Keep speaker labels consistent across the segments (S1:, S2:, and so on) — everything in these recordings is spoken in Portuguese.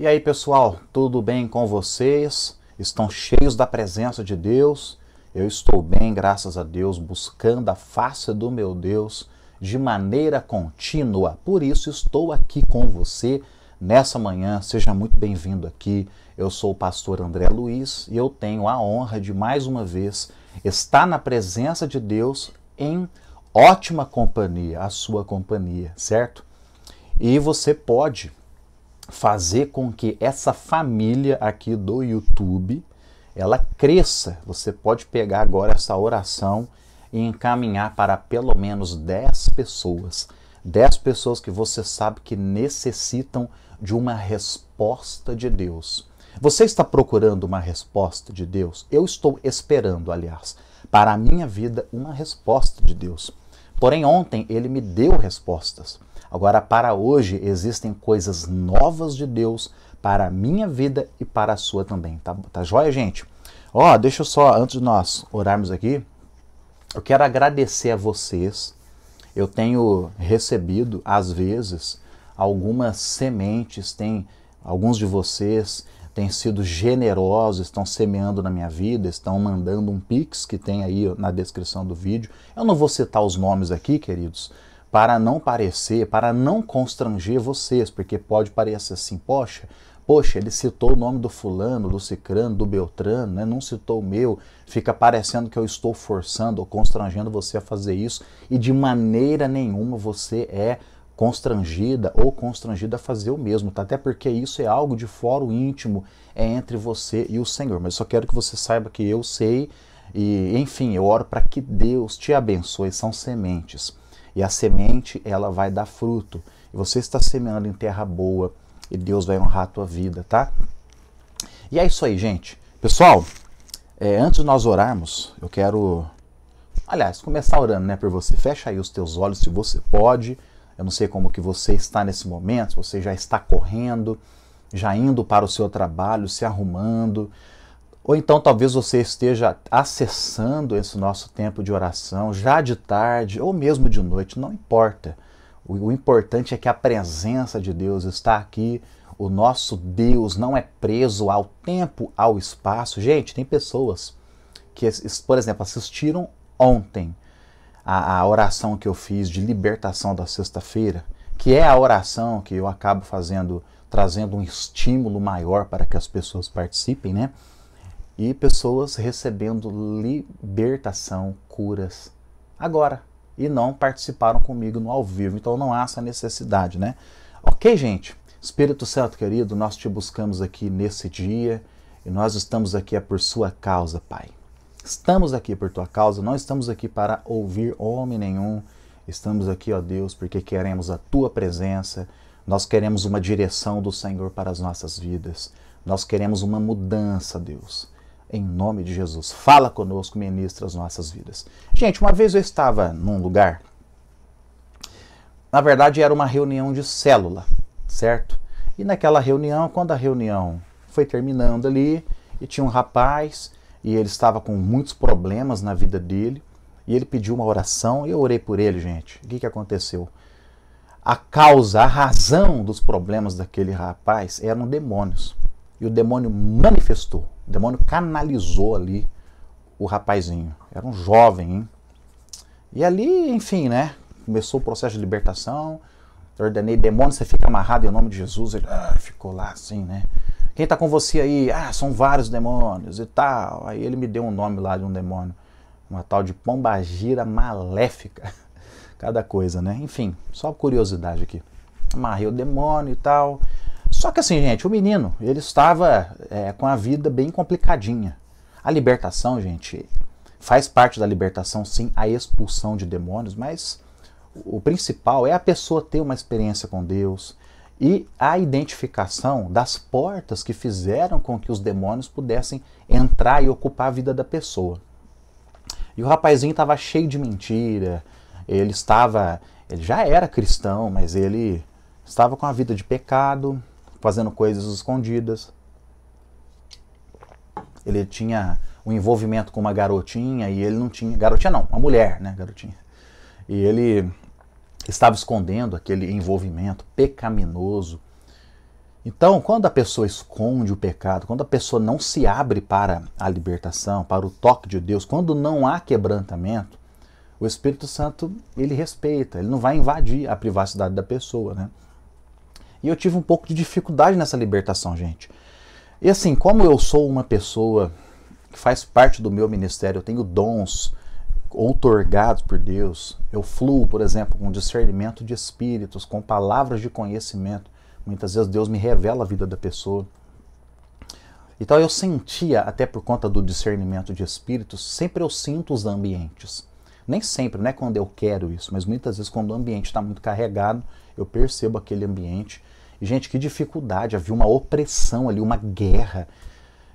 S1: E aí, pessoal, tudo bem com vocês? Estão cheios da presença de Deus? Eu estou bem, graças a Deus, buscando a face do meu Deus de maneira contínua. Por isso estou aqui com você nessa manhã. Seja muito bem-vindo aqui. Eu sou o pastor André Luiz e eu tenho a honra de mais uma vez estar na presença de Deus em ótima companhia, a sua companhia, certo? E você pode fazer com que essa família aqui do YouTube ela cresça. Você pode pegar agora essa oração e encaminhar para pelo menos 10 pessoas. 10 pessoas que você sabe que necessitam de uma resposta de Deus. Você está procurando uma resposta de Deus? Eu estou esperando, aliás, para a minha vida uma resposta de Deus. Porém, ontem ele me deu respostas. Agora, para hoje, existem coisas novas de Deus para a minha vida e para a sua também. Tá, tá joia, gente? Ó, oh, deixa eu só, antes de nós orarmos aqui, eu quero agradecer a vocês. Eu tenho recebido, às vezes, algumas sementes, tem alguns de vocês têm sido generosos, estão semeando na minha vida, estão mandando um pix que tem aí na descrição do vídeo. Eu não vou citar os nomes aqui, queridos, para não parecer, para não constranger vocês, porque pode parecer assim, poxa, poxa, ele citou o nome do fulano, do cicrano, do beltrano, né? não citou o meu, fica parecendo que eu estou forçando ou constrangendo você a fazer isso, e de maneira nenhuma você é constrangida ou constrangida a fazer o mesmo, tá? Até porque isso é algo de fórum íntimo, é entre você e o Senhor, mas eu só quero que você saiba que eu sei, e enfim, eu oro para que Deus te abençoe, são sementes. E a semente, ela vai dar fruto. E você está semeando em terra boa e Deus vai honrar a tua vida, tá? E é isso aí, gente. Pessoal, é, antes de nós orarmos, eu quero, aliás, começar orando, né, por você. Fecha aí os teus olhos se você pode. Eu não sei como que você está nesse momento, se você já está correndo, já indo para o seu trabalho, se arrumando, ou então talvez você esteja acessando esse nosso tempo de oração já de tarde ou mesmo de noite, não importa. O, importante é que a presença de Deus está aqui. O nosso Deus não é preso ao tempo, ao espaço. Gente, tem pessoas que, por exemplo, assistiram ontem a, a oração que eu fiz de libertação da sexta-feira, que é a oração que eu acabo fazendo, trazendo um estímulo maior para que as pessoas participem, né? e pessoas recebendo libertação, curas agora e não participaram comigo no ao vivo. Então não há essa necessidade, né? OK, gente? Espírito Santo querido, nós te buscamos aqui nesse dia e nós estamos aqui é por sua causa, Pai. Estamos aqui por tua causa, não estamos aqui para ouvir homem nenhum. Estamos aqui, ó Deus, porque queremos a tua presença. Nós queremos uma direção do Senhor para as nossas vidas. Nós queremos uma mudança, Deus em nome de Jesus. Fala conosco, ministra as nossas vidas. Gente, uma vez eu estava num lugar, na verdade era uma reunião de célula, certo? E naquela reunião, quando a reunião foi terminando ali, e tinha um rapaz, e ele estava com muitos problemas na vida dele, e ele pediu uma oração, e eu orei por ele, gente. O que, que aconteceu? A causa, a razão dos problemas daquele rapaz eram demônios. E o demônio manifestou o demônio canalizou ali o rapazinho. Era um jovem, hein? E ali, enfim, né? Começou o processo de libertação. Eu ordenei, demônio, você fica amarrado em nome de Jesus. Ele ah, ficou lá assim, né? Quem tá com você aí? Ah, são vários demônios e tal. Aí ele me deu um nome lá de um demônio. Uma tal de pombagira maléfica. Cada coisa, né? Enfim, só curiosidade aqui. Amarrei o demônio e tal. Só que assim, gente, o menino, ele estava é, com a vida bem complicadinha. A libertação, gente, faz parte da libertação, sim, a expulsão de demônios, mas o principal é a pessoa ter uma experiência com Deus e a identificação das portas que fizeram com que os demônios pudessem entrar e ocupar a vida da pessoa. E o rapazinho estava cheio de mentira, ele estava, ele já era cristão, mas ele estava com a vida de pecado, fazendo coisas escondidas. Ele tinha um envolvimento com uma garotinha e ele não tinha. Garotinha não, uma mulher, né? Garotinha. E ele estava escondendo aquele envolvimento pecaminoso. Então, quando a pessoa esconde o pecado, quando a pessoa não se abre para a libertação, para o toque de Deus, quando não há quebrantamento, o Espírito Santo ele respeita, ele não vai invadir a privacidade da pessoa, né? E eu tive um pouco de dificuldade nessa libertação, gente. E assim, como eu sou uma pessoa que faz parte do meu ministério, eu tenho dons outorgados por Deus, eu fluo, por exemplo, com discernimento de espíritos, com palavras de conhecimento. Muitas vezes Deus me revela a vida da pessoa. Então eu sentia, até por conta do discernimento de espíritos, sempre eu sinto os ambientes. Nem sempre, não é quando eu quero isso, mas muitas vezes quando o ambiente está muito carregado, eu percebo aquele ambiente. Gente, que dificuldade, havia uma opressão ali, uma guerra.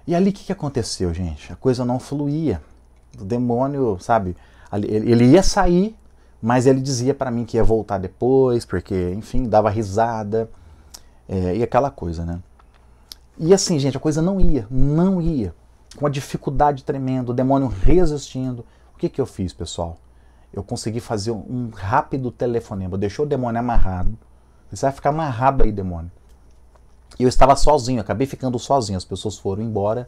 S1: E ali o que, que aconteceu, gente? A coisa não fluía. O demônio, sabe, ele ia sair, mas ele dizia para mim que ia voltar depois, porque, enfim, dava risada. É, e aquela coisa, né? E assim, gente, a coisa não ia, não ia. Com a dificuldade tremenda, o demônio resistindo. O que, que eu fiz, pessoal? eu consegui fazer um rápido telefonema. Deixou o demônio amarrado. Você vai ficar amarrado aí, demônio. Eu estava sozinho, acabei ficando sozinho. As pessoas foram embora.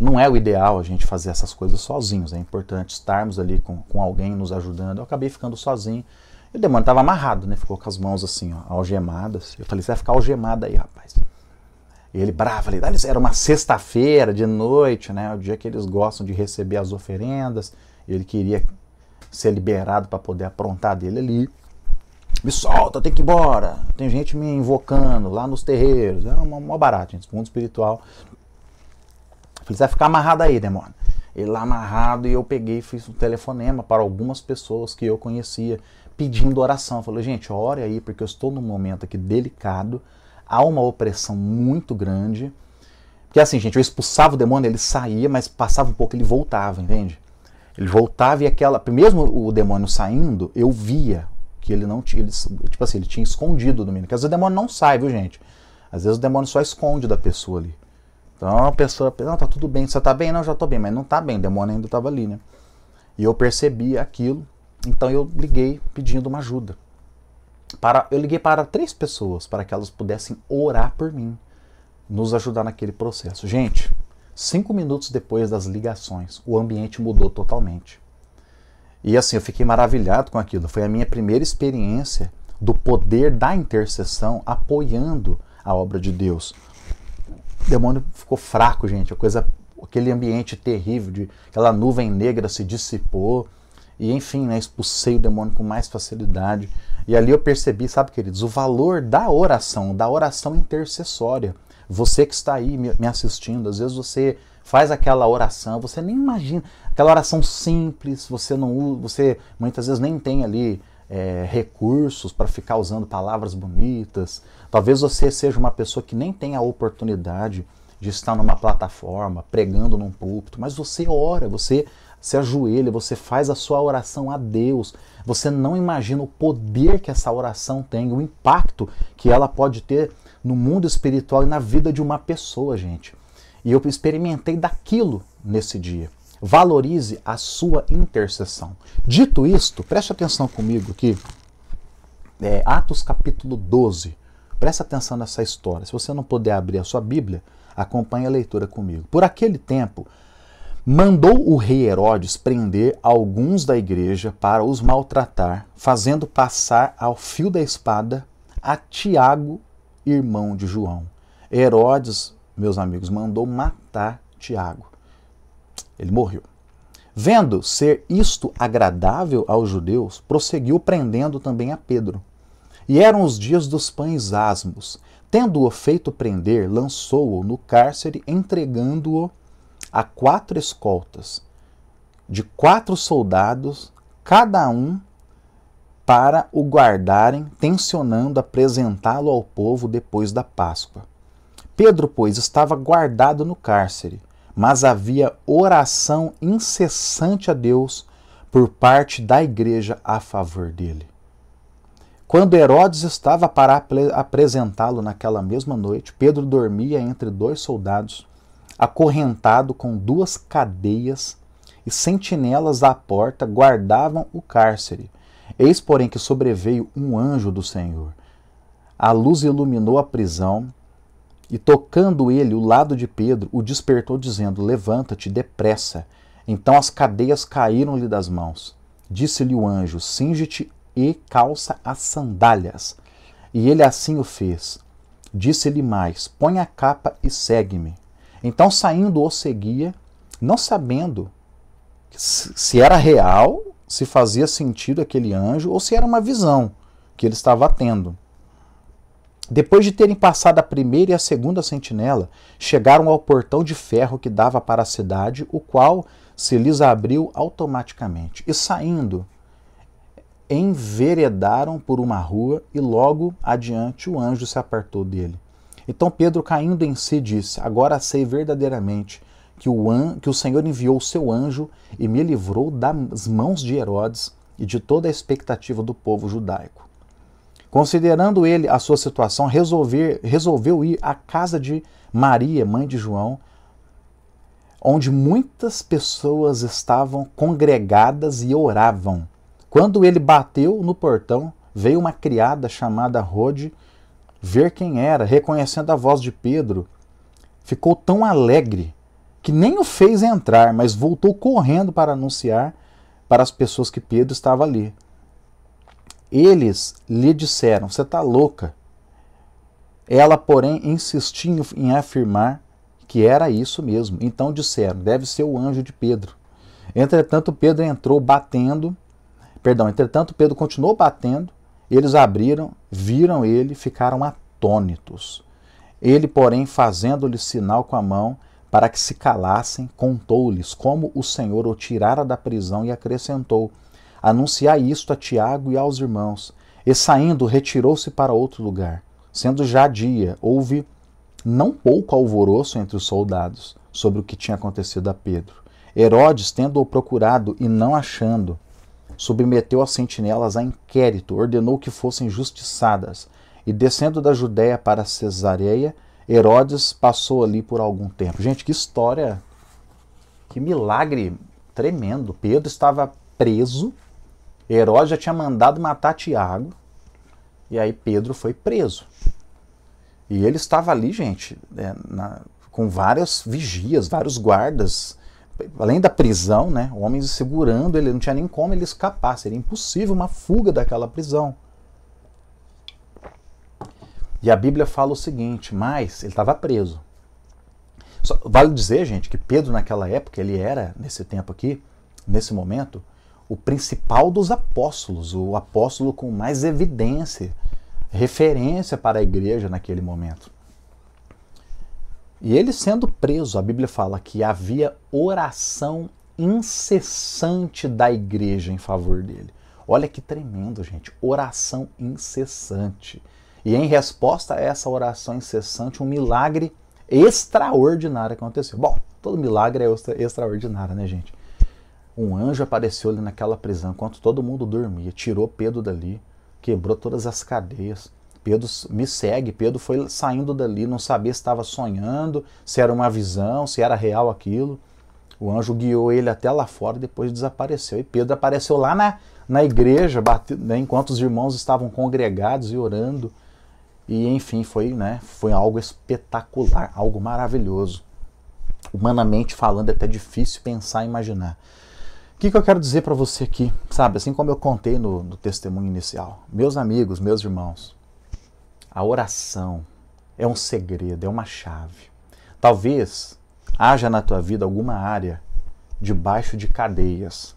S1: Não é o ideal a gente fazer essas coisas sozinhos. É importante estarmos ali com, com alguém nos ajudando. Eu acabei ficando sozinho. E o demônio estava amarrado, né? Ficou com as mãos assim, ó, algemadas. Eu falei, você vai ficar algemado aí, rapaz. E ele bravo ali, era uma sexta-feira de noite, né? É o dia que eles gostam de receber as oferendas. Ele queria ser liberado para poder aprontar dele ali. Me solta, tem que ir embora. Tem gente me invocando lá nos terreiros. É uma, uma barata, gente. Mundo espiritual. falei, você vai ficar amarrado aí, demônio. Ele lá amarrado e eu peguei e fiz um telefonema para algumas pessoas que eu conhecia pedindo oração. Falou, gente, ore aí, porque eu estou num momento aqui delicado. Há uma opressão muito grande. Porque assim, gente, eu expulsava o demônio, ele saía, mas passava um pouco, ele voltava, entende? Ele voltava e aquela. Mesmo o demônio saindo, eu via que ele não tinha. Ele, tipo assim, ele tinha escondido o domínio. Porque às vezes o demônio não sai, viu, gente? Às vezes o demônio só esconde da pessoa ali. Então a pessoa, não, tá tudo bem, você tá bem? Não, já tô bem, mas não tá bem, o demônio ainda tava ali, né? E eu percebi aquilo, então eu liguei pedindo uma ajuda. Para, eu liguei para três pessoas para que elas pudessem orar por mim, nos ajudar naquele processo. Gente, Cinco minutos depois das ligações, o ambiente mudou totalmente. E assim, eu fiquei maravilhado com aquilo. Foi a minha primeira experiência do poder da intercessão apoiando a obra de Deus. O demônio ficou fraco, gente. A coisa, aquele ambiente terrível, de, aquela nuvem negra se dissipou. E enfim, né, expulsei o demônio com mais facilidade. E ali eu percebi, sabe, queridos, o valor da oração, da oração intercessória. Você que está aí me assistindo, às vezes você faz aquela oração, você nem imagina, aquela oração simples, você não usa, você muitas vezes nem tem ali é, recursos para ficar usando palavras bonitas. Talvez você seja uma pessoa que nem tenha a oportunidade de estar numa plataforma, pregando num púlpito, mas você ora, você se ajoelha, você faz a sua oração a Deus. Você não imagina o poder que essa oração tem, o impacto que ela pode ter no mundo espiritual e na vida de uma pessoa, gente. E eu experimentei daquilo nesse dia. Valorize a sua intercessão. Dito isto, preste atenção comigo aqui. É, Atos capítulo 12. Preste atenção nessa história. Se você não puder abrir a sua Bíblia, acompanhe a leitura comigo. Por aquele tempo, mandou o rei Herodes prender alguns da igreja para os maltratar, fazendo passar ao fio da espada a Tiago irmão de João. Herodes, meus amigos, mandou matar Tiago. Ele morreu. Vendo ser isto agradável aos judeus, prosseguiu prendendo também a Pedro. E eram os dias dos pães asmos. Tendo-o feito prender, lançou-o no cárcere, entregando-o a quatro escoltas, de quatro soldados, cada um para o guardarem, tensionando apresentá-lo ao povo depois da Páscoa. Pedro, pois, estava guardado no cárcere, mas havia oração incessante a Deus por parte da igreja a favor dele. Quando Herodes estava para apresentá-lo naquela mesma noite, Pedro dormia entre dois soldados, acorrentado com duas cadeias, e sentinelas à porta guardavam o cárcere, Eis, porém, que sobreveio um anjo do Senhor. A luz iluminou a prisão, e tocando ele o lado de Pedro, o despertou, dizendo: Levanta-te depressa. Então as cadeias caíram-lhe das mãos. Disse-lhe o anjo: Singe-te e calça as sandálias. E ele assim o fez. Disse-lhe mais: Põe a capa e segue-me. Então saindo o seguia, não sabendo se era real se fazia sentido aquele anjo ou se era uma visão que ele estava tendo. Depois de terem passado a primeira e a segunda sentinela, chegaram ao portão de ferro que dava para a cidade, o qual se lhes abriu automaticamente. E saindo, enveredaram por uma rua e logo adiante o anjo se apartou dele. Então Pedro, caindo em si, disse: Agora sei verdadeiramente que o, an, que o Senhor enviou o seu anjo e me livrou das mãos de Herodes e de toda a expectativa do povo judaico. Considerando ele a sua situação, resolver, resolveu ir à casa de Maria, mãe de João, onde muitas pessoas estavam congregadas e oravam. Quando ele bateu no portão, veio uma criada chamada Rode ver quem era, reconhecendo a voz de Pedro. Ficou tão alegre que nem o fez entrar, mas voltou correndo para anunciar para as pessoas que Pedro estava ali. Eles lhe disseram: Você está louca. Ela, porém, insistiu em afirmar que era isso mesmo. Então disseram: Deve ser o anjo de Pedro. Entretanto, Pedro entrou batendo. Perdão, entretanto, Pedro continuou batendo. Eles abriram, viram ele, ficaram atônitos. Ele, porém, fazendo-lhe sinal com a mão, para que se calassem, contou-lhes como o Senhor o tirara da prisão e acrescentou: Anunciai isto a Tiago e aos irmãos. E saindo, retirou-se para outro lugar. Sendo já dia, houve não pouco alvoroço entre os soldados sobre o que tinha acontecido a Pedro. Herodes, tendo-o procurado e não achando, submeteu as sentinelas a inquérito, ordenou que fossem justiçadas, e descendo da Judéia para Cesareia, Herodes passou ali por algum tempo. Gente, que história, que milagre tremendo. Pedro estava preso, Herodes já tinha mandado matar Tiago, e aí Pedro foi preso. E ele estava ali, gente, né, na, com várias vigias, vários guardas, além da prisão, né, homens segurando ele, não tinha nem como ele escapar, seria impossível uma fuga daquela prisão. E a Bíblia fala o seguinte: mas ele estava preso. Só, vale dizer, gente, que Pedro, naquela época, ele era, nesse tempo aqui, nesse momento, o principal dos apóstolos, o apóstolo com mais evidência, referência para a igreja naquele momento. E ele sendo preso, a Bíblia fala que havia oração incessante da igreja em favor dele. Olha que tremendo, gente. Oração incessante. E em resposta a essa oração incessante, um milagre extraordinário aconteceu. Bom, todo milagre é extra, extraordinário, né, gente? Um anjo apareceu ali naquela prisão enquanto todo mundo dormia, tirou Pedro dali, quebrou todas as cadeias. Pedro me segue, Pedro foi saindo dali, não sabia se estava sonhando, se era uma visão, se era real aquilo. O anjo guiou ele até lá fora, depois desapareceu. E Pedro apareceu lá na, na igreja, né, enquanto os irmãos estavam congregados e orando. E enfim, foi, né, foi algo espetacular, algo maravilhoso. Humanamente falando, é até difícil pensar e imaginar. O que, que eu quero dizer para você aqui, sabe? Assim como eu contei no, no testemunho inicial, meus amigos, meus irmãos, a oração é um segredo, é uma chave. Talvez haja na tua vida alguma área debaixo de cadeias,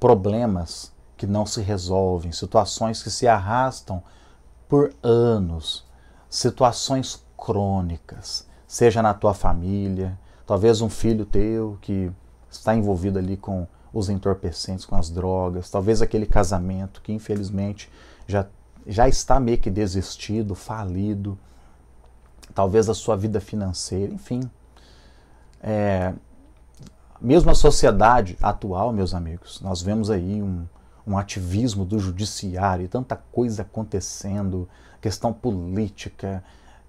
S1: problemas que não se resolvem, situações que se arrastam por anos, situações crônicas, seja na tua família, talvez um filho teu que está envolvido ali com os entorpecentes, com as drogas, talvez aquele casamento que infelizmente já, já está meio que desistido, falido, talvez a sua vida financeira, enfim. É, mesmo a sociedade atual, meus amigos, nós vemos aí um, um ativismo do judiciário, tanta coisa acontecendo, questão política.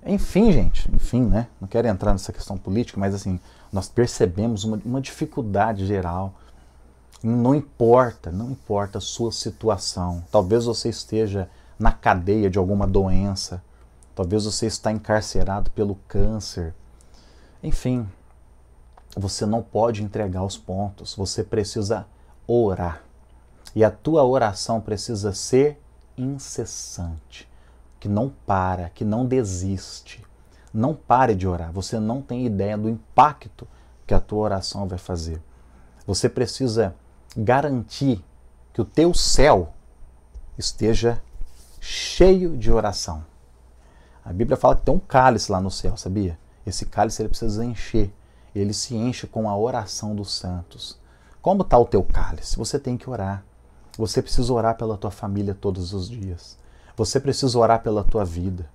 S1: Enfim, gente, enfim, né? Não quero entrar nessa questão política, mas assim, nós percebemos uma, uma dificuldade geral. Não importa, não importa a sua situação. Talvez você esteja na cadeia de alguma doença, talvez você está encarcerado pelo câncer. Enfim, você não pode entregar os pontos, você precisa orar e a tua oração precisa ser incessante, que não para, que não desiste. Não pare de orar. Você não tem ideia do impacto que a tua oração vai fazer. Você precisa garantir que o teu céu esteja cheio de oração. A Bíblia fala que tem um cálice lá no céu, sabia? Esse cálice ele precisa encher. Ele se enche com a oração dos santos. Como está o teu cálice? Você tem que orar. Você precisa orar pela tua família todos os dias. Você precisa orar pela tua vida.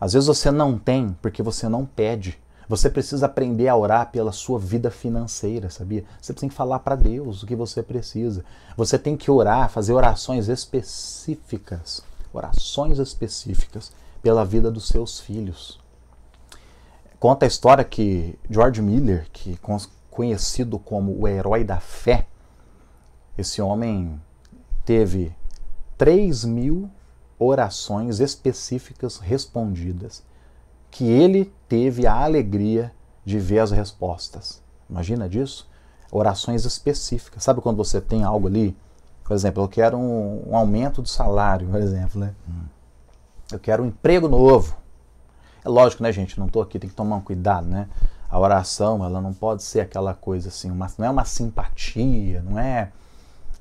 S1: Às vezes você não tem porque você não pede. Você precisa aprender a orar pela sua vida financeira, sabia? Você precisa falar para Deus o que você precisa. Você tem que orar, fazer orações específicas, orações específicas pela vida dos seus filhos. Conta a história que George Miller, que conhecido como o herói da fé, esse homem teve 3 mil orações específicas respondidas, que ele teve a alegria de ver as respostas. Imagina disso? Orações específicas. Sabe quando você tem algo ali? Por exemplo, eu quero um, um aumento do salário, por exemplo, né? Hum. Eu quero um emprego novo. É lógico, né, gente? Não estou aqui, tem que tomar um cuidado, né? A oração, ela não pode ser aquela coisa assim, uma, não é uma simpatia, não é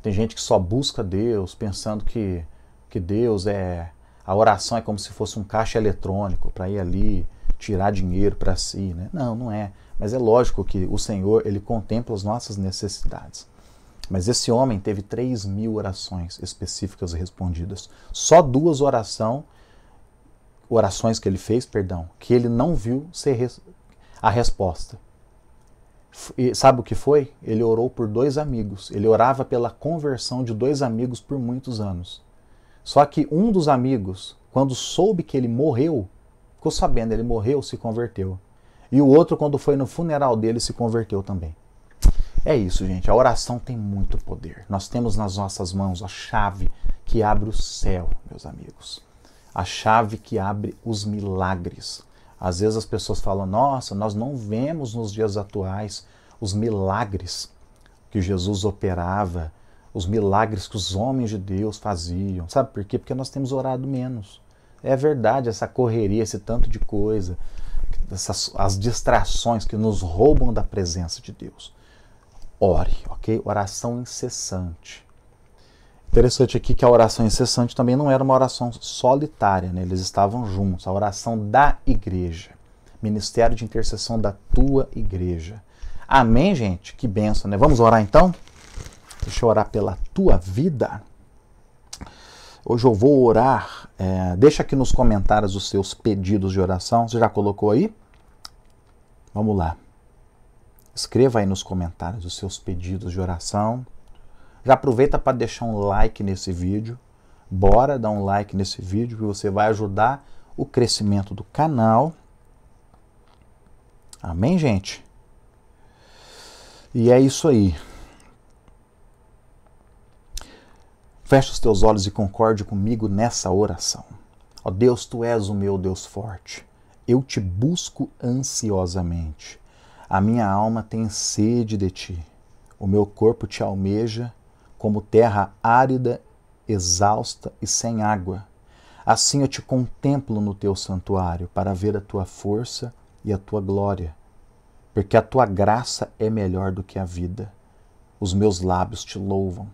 S1: tem gente que só busca Deus pensando que, que Deus é. A oração é como se fosse um caixa eletrônico para ir ali tirar dinheiro para si. Né? Não, não é. Mas é lógico que o Senhor ele contempla as nossas necessidades. Mas esse homem teve 3 mil orações específicas respondidas. Só duas oração, orações que ele fez, perdão, que ele não viu ser a resposta. E sabe o que foi? Ele orou por dois amigos. Ele orava pela conversão de dois amigos por muitos anos. Só que um dos amigos, quando soube que ele morreu, ficou sabendo, ele morreu, se converteu. E o outro, quando foi no funeral dele, se converteu também. É isso, gente. A oração tem muito poder. Nós temos nas nossas mãos a chave que abre o céu, meus amigos. A chave que abre os milagres. Às vezes as pessoas falam: nossa, nós não vemos nos dias atuais os milagres que Jesus operava, os milagres que os homens de Deus faziam. Sabe por quê? Porque nós temos orado menos. É verdade essa correria, esse tanto de coisa, essas, as distrações que nos roubam da presença de Deus. Ore, ok? Oração incessante. Interessante aqui que a oração incessante também não era uma oração solitária, né? eles estavam juntos. A oração da igreja, ministério de intercessão da tua igreja. Amém, gente? Que benção, né? Vamos orar então? Deixa eu orar pela tua vida. Hoje eu vou orar. É, deixa aqui nos comentários os seus pedidos de oração. Você já colocou aí? Vamos lá. Escreva aí nos comentários os seus pedidos de oração. Já aproveita para deixar um like nesse vídeo. Bora dar um like nesse vídeo que você vai ajudar o crescimento do canal. Amém, gente? E é isso aí. Feche os teus olhos e concorde comigo nessa oração. Ó Deus, tu és o meu Deus forte. Eu te busco ansiosamente. A minha alma tem sede de ti. O meu corpo te almeja como terra árida, exausta e sem água. Assim eu te contemplo no teu santuário para ver a tua força e a tua glória porque a tua graça é melhor do que a vida. Os meus lábios te louvam.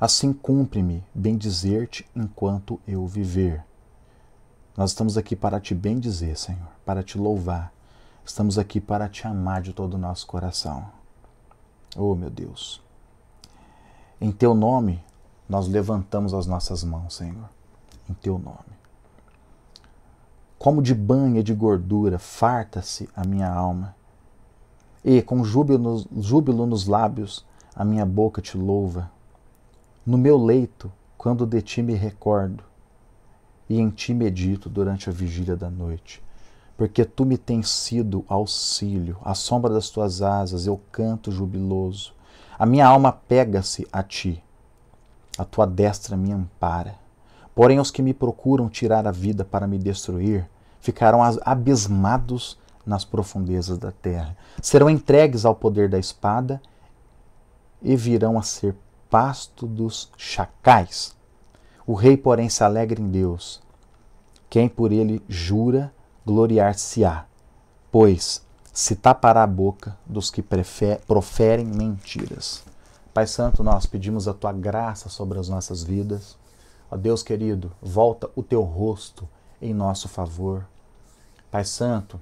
S1: Assim cumpre-me bendizer-te enquanto eu viver. Nós estamos aqui para te bendizer, Senhor, para te louvar. Estamos aqui para te amar de todo o nosso coração. Oh, meu Deus. Em teu nome, nós levantamos as nossas mãos, Senhor. Em teu nome. Como de banha de gordura, farta-se a minha alma. E com júbilo, júbilo nos lábios, a minha boca te louva. No meu leito, quando de ti me recordo, e em ti medito durante a vigília da noite. Porque tu me tens sido auxílio, à sombra das tuas asas eu canto jubiloso. A minha alma pega-se a ti, a tua destra me ampara. Porém, os que me procuram tirar a vida para me destruir ficarão abismados nas profundezas da terra. Serão entregues ao poder da espada e virão a ser pasto dos chacais. O rei, porém, se alegra em Deus. Quem por ele jura, gloriar-se-á, pois se tapará a boca dos que proferem mentiras. Pai Santo, nós pedimos a tua graça sobre as nossas vidas. Ó Deus querido, volta o teu rosto em nosso favor. Pai Santo,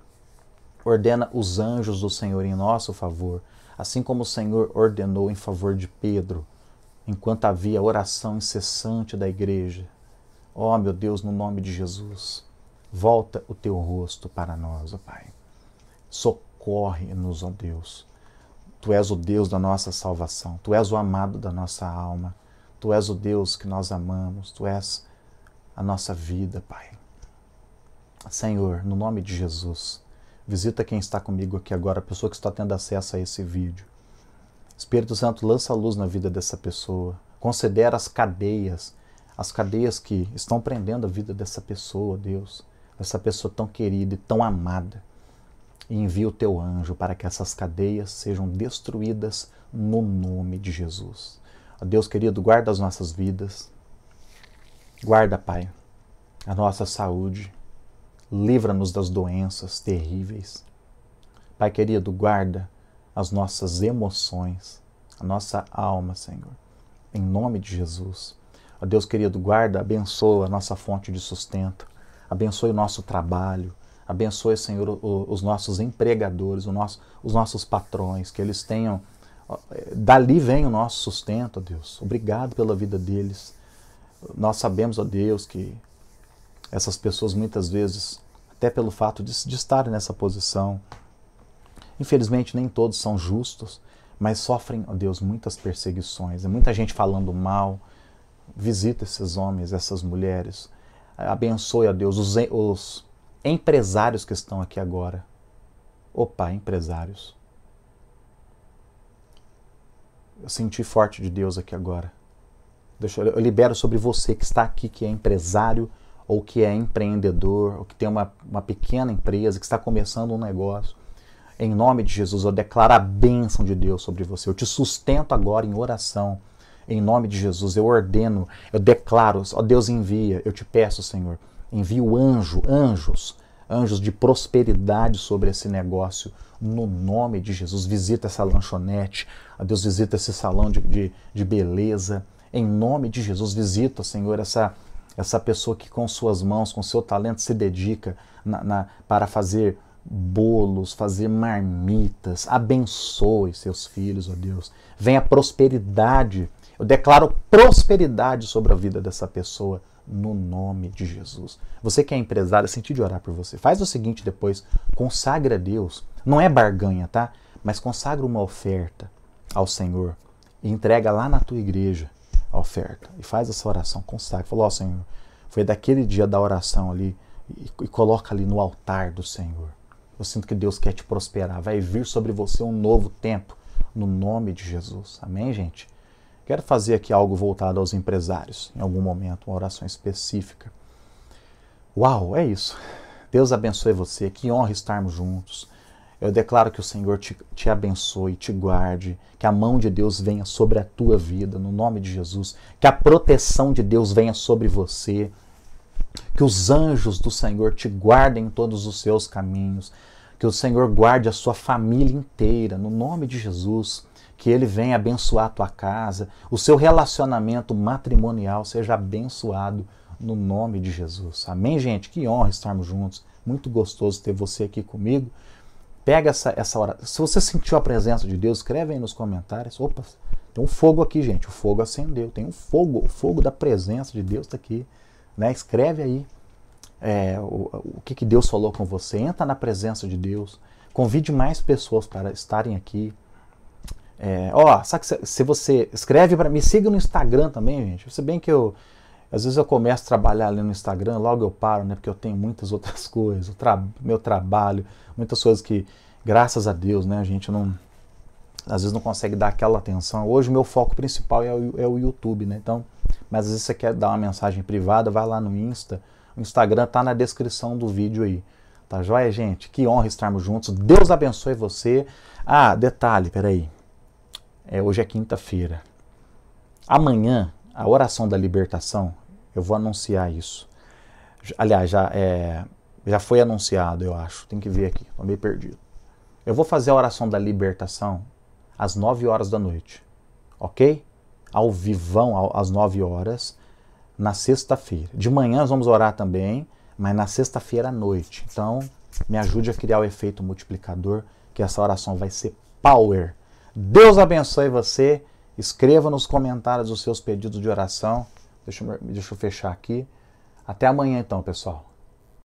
S1: ordena os anjos do Senhor em nosso favor, assim como o Senhor ordenou em favor de Pedro, enquanto havia oração incessante da igreja. Ó oh, meu Deus, no nome de Jesus, volta o teu rosto para nós, ó oh Pai. Socorre-nos, ó oh Deus. Tu és o Deus da nossa salvação, tu és o amado da nossa alma, tu és o Deus que nós amamos, tu és a nossa vida, Pai. Senhor, no nome de Jesus, Visita quem está comigo aqui agora, a pessoa que está tendo acesso a esse vídeo. Espírito Santo, lança a luz na vida dessa pessoa. Considera as cadeias, as cadeias que estão prendendo a vida dessa pessoa, Deus, essa pessoa tão querida e tão amada. E envia o teu anjo para que essas cadeias sejam destruídas no nome de Jesus. Deus querido, guarda as nossas vidas. Guarda, Pai, a nossa saúde, livra-nos das doenças terríveis. Pai querido, guarda as nossas emoções, a nossa alma, Senhor, em nome de Jesus. Ó Deus querido, guarda, abençoa a nossa fonte de sustento, abençoe o nosso trabalho, abençoe, Senhor, os nossos empregadores, os nossos patrões, que eles tenham. Eh, dali vem o nosso sustento, ó Deus. Obrigado pela vida deles. Nós sabemos, ó Deus, que essas pessoas muitas vezes até pelo fato de, de estarem nessa posição. Infelizmente, nem todos são justos, mas sofrem, ó oh Deus, muitas perseguições. É muita gente falando mal. Visita esses homens, essas mulheres. Abençoe, ó Deus, os, os empresários que estão aqui agora. Opa, empresários. Eu senti forte de Deus aqui agora. Deixa, eu libero sobre você que está aqui, que é empresário, ou que é empreendedor, ou que tem uma, uma pequena empresa, que está começando um negócio, em nome de Jesus, eu declaro a bênção de Deus sobre você. Eu te sustento agora em oração. Em nome de Jesus, eu ordeno, eu declaro, ó Deus envia, eu te peço, Senhor, envia o anjo, anjos, anjos de prosperidade sobre esse negócio. No nome de Jesus, visita essa lanchonete, ó Deus, visita esse salão de, de, de beleza. Em nome de Jesus, visita, Senhor, essa, essa pessoa que com suas mãos, com seu talento, se dedica na, na, para fazer bolos, fazer marmitas. Abençoe seus filhos, ó Deus. Venha prosperidade. Eu declaro prosperidade sobre a vida dessa pessoa no nome de Jesus. Você que é empresário, senti de orar por você. Faz o seguinte depois, consagra a Deus. Não é barganha, tá? Mas consagra uma oferta ao Senhor e entrega lá na tua igreja a oferta. E faz essa oração, consagra. falou ó Senhor, foi daquele dia da oração ali e, e coloca ali no altar do Senhor. Eu sinto que Deus quer te prosperar. Vai vir sobre você um novo tempo, no nome de Jesus. Amém, gente? Quero fazer aqui algo voltado aos empresários, em algum momento, uma oração específica. Uau, é isso. Deus abençoe você, que honra estarmos juntos. Eu declaro que o Senhor te, te abençoe, te guarde, que a mão de Deus venha sobre a tua vida, no nome de Jesus, que a proteção de Deus venha sobre você, que os anjos do Senhor te guardem em todos os seus caminhos, que o Senhor guarde a sua família inteira, no nome de Jesus, que Ele venha abençoar a tua casa, o seu relacionamento matrimonial seja abençoado, no nome de Jesus. Amém, gente? Que honra estarmos juntos. Muito gostoso ter você aqui comigo. Pega essa, essa oração. Se você sentiu a presença de Deus, escreve aí nos comentários. Opa, tem um fogo aqui, gente. O fogo acendeu. Tem um fogo. O fogo da presença de Deus está aqui. Né? Escreve aí é, o, o que, que Deus falou com você. Entra na presença de Deus. Convide mais pessoas para estarem aqui. É, ó, sabe que se, se você escreve para me siga no Instagram também, gente. Se bem que eu às vezes eu começo a trabalhar ali no Instagram, logo eu paro, né? Porque eu tenho muitas outras coisas, tra meu trabalho, muitas coisas que, graças a Deus, né? A gente não, às vezes não consegue dar aquela atenção. Hoje o meu foco principal é o, é o YouTube, né? Então, mas às vezes você quer dar uma mensagem privada, vai lá no Insta. O Instagram tá na descrição do vídeo aí. Tá joia, gente? Que honra estarmos juntos. Deus abençoe você. Ah, detalhe, peraí. É, hoje é quinta-feira. Amanhã a oração da libertação, eu vou anunciar isso. Aliás, já, é, já foi anunciado, eu acho. Tem que ver aqui, estou meio perdido. Eu vou fazer a oração da libertação às 9 horas da noite, ok? Ao vivão, ao, às 9 horas, na sexta-feira. De manhã nós vamos orar também, mas na sexta-feira à noite. Então, me ajude a criar o efeito multiplicador, que essa oração vai ser power. Deus abençoe você. Escreva nos comentários os seus pedidos de oração. Deixa eu, deixa eu fechar aqui. Até amanhã, então, pessoal.